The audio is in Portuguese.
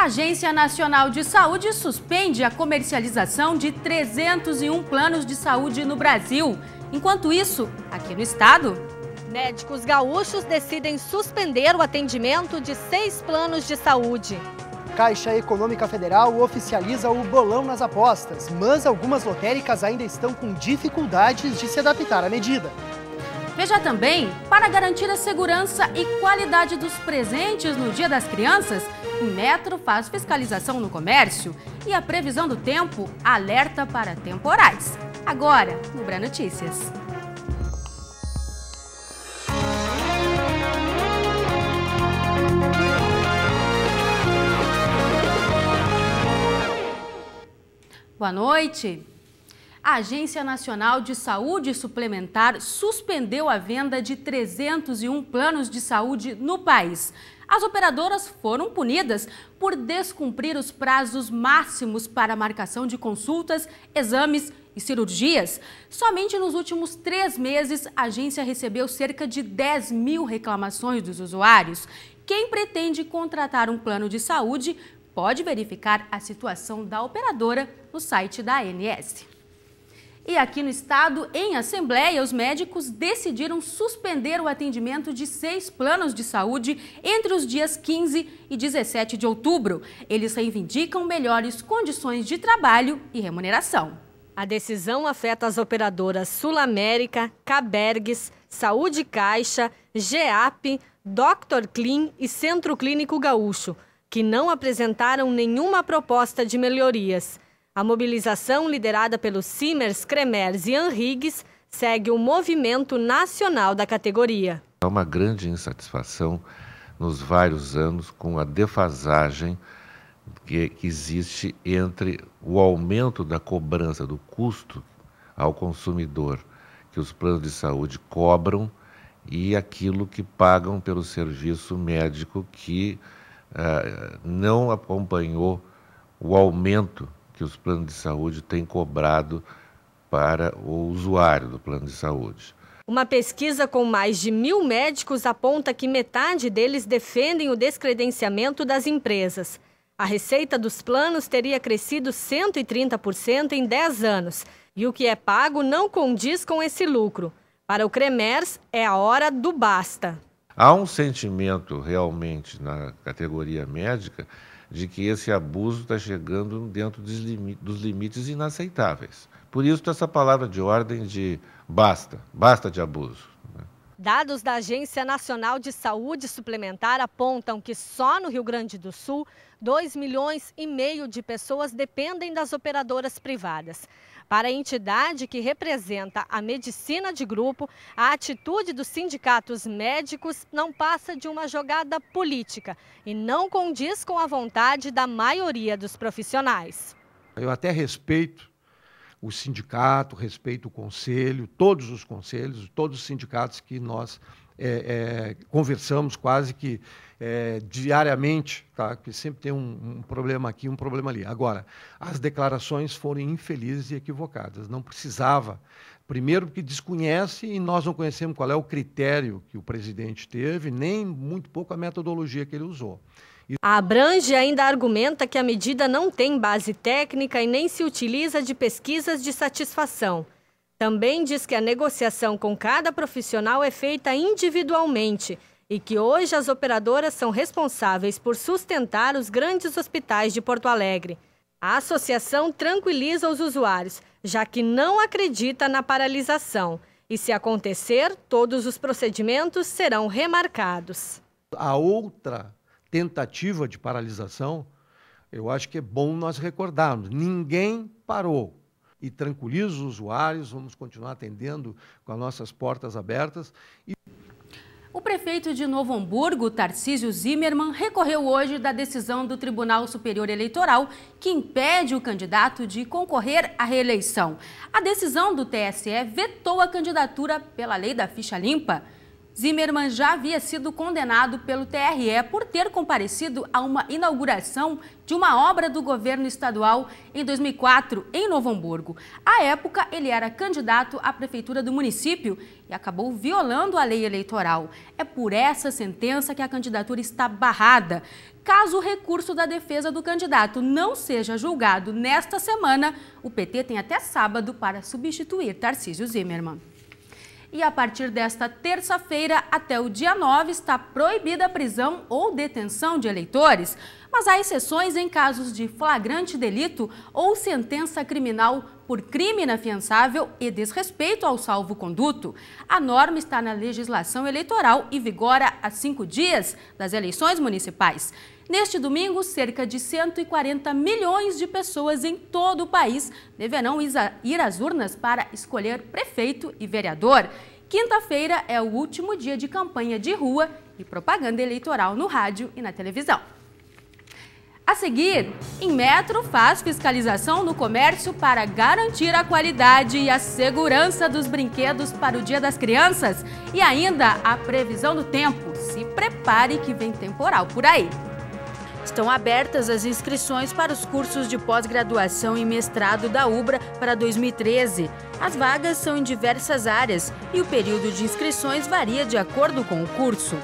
A Agência Nacional de Saúde suspende a comercialização de 301 planos de saúde no Brasil. Enquanto isso, aqui no estado. Médicos gaúchos decidem suspender o atendimento de seis planos de saúde. Caixa Econômica Federal oficializa o bolão nas apostas, mas algumas lotéricas ainda estão com dificuldades de se adaptar à medida. Veja também, para garantir a segurança e qualidade dos presentes no Dia das Crianças, o Metro faz fiscalização no comércio e a previsão do tempo alerta para temporais. Agora, no Bra Notícias. Boa noite a Agência Nacional de Saúde Suplementar suspendeu a venda de 301 planos de saúde no país. As operadoras foram punidas por descumprir os prazos máximos para marcação de consultas, exames e cirurgias. Somente nos últimos três meses, a agência recebeu cerca de 10 mil reclamações dos usuários. Quem pretende contratar um plano de saúde pode verificar a situação da operadora no site da ANS. E aqui no estado, em assembleia, os médicos decidiram suspender o atendimento de seis planos de saúde entre os dias 15 e 17 de outubro. Eles reivindicam melhores condições de trabalho e remuneração. A decisão afeta as operadoras Sul América, Cabergues, Saúde Caixa, GEAP, Dr. Clean e Centro Clínico Gaúcho, que não apresentaram nenhuma proposta de melhorias. A mobilização liderada pelos Simers, Cremers e Anrigues, segue o movimento nacional da categoria. Há é uma grande insatisfação nos vários anos com a defasagem que existe entre o aumento da cobrança do custo ao consumidor que os planos de saúde cobram e aquilo que pagam pelo serviço médico que ah, não acompanhou o aumento que os planos de saúde têm cobrado para o usuário do plano de saúde. Uma pesquisa com mais de mil médicos aponta que metade deles defendem o descredenciamento das empresas. A receita dos planos teria crescido 130% em 10 anos e o que é pago não condiz com esse lucro. Para o CREMERS, é a hora do basta. Há um sentimento realmente na categoria médica de que esse abuso está chegando dentro dos, dos limites inaceitáveis. Por isso, tá essa palavra de ordem de basta, basta de abuso. Né? Dados da Agência Nacional de Saúde Suplementar apontam que só no Rio Grande do Sul, 2 milhões e meio de pessoas dependem das operadoras privadas. Para a entidade que representa a medicina de grupo, a atitude dos sindicatos médicos não passa de uma jogada política e não condiz com a vontade da maioria dos profissionais. Eu até respeito o sindicato, respeito o conselho, todos os conselhos, todos os sindicatos que nós é, é, conversamos quase que é, diariamente, tá? que sempre tem um, um problema aqui, um problema ali. Agora, as declarações foram infelizes e equivocadas. Não precisava Primeiro, porque desconhece e nós não conhecemos qual é o critério que o presidente teve, nem muito pouco a metodologia que ele usou. A Abrange ainda argumenta que a medida não tem base técnica e nem se utiliza de pesquisas de satisfação. Também diz que a negociação com cada profissional é feita individualmente e que hoje as operadoras são responsáveis por sustentar os grandes hospitais de Porto Alegre. A associação tranquiliza os usuários, já que não acredita na paralisação. E se acontecer, todos os procedimentos serão remarcados. A outra tentativa de paralisação, eu acho que é bom nós recordarmos: ninguém parou e tranquiliza os usuários, vamos continuar atendendo com as nossas portas abertas. E... O prefeito de Novo Hamburgo, Tarcísio Zimmermann, recorreu hoje da decisão do Tribunal Superior Eleitoral que impede o candidato de concorrer à reeleição. A decisão do TSE vetou a candidatura pela lei da ficha limpa. Zimmermann já havia sido condenado pelo TRE por ter comparecido a uma inauguração de uma obra do governo estadual em 2004 em Novo Hamburgo. À época, ele era candidato à prefeitura do município e acabou violando a lei eleitoral. É por essa sentença que a candidatura está barrada. Caso o recurso da defesa do candidato não seja julgado nesta semana, o PT tem até sábado para substituir Tarcísio Zimmermann e a partir desta terça-feira até o dia 9 está proibida a prisão ou detenção de eleitores, mas há exceções em casos de flagrante delito ou sentença criminal por crime inafiançável e desrespeito ao salvo-conduto. A norma está na legislação eleitoral e vigora há cinco dias das eleições municipais. Neste domingo, cerca de 140 milhões de pessoas em todo o país deverão ir às urnas para escolher prefeito e vereador. Quinta-feira é o último dia de campanha de rua e propaganda eleitoral no rádio e na televisão. A seguir, em metro faz fiscalização no comércio para garantir a qualidade e a segurança dos brinquedos para o Dia das Crianças e ainda a previsão do tempo. Se prepare que vem temporal por aí. Estão abertas as inscrições para os cursos de pós-graduação e mestrado da UBRA para 2013. As vagas são em diversas áreas e o período de inscrições varia de acordo com o curso.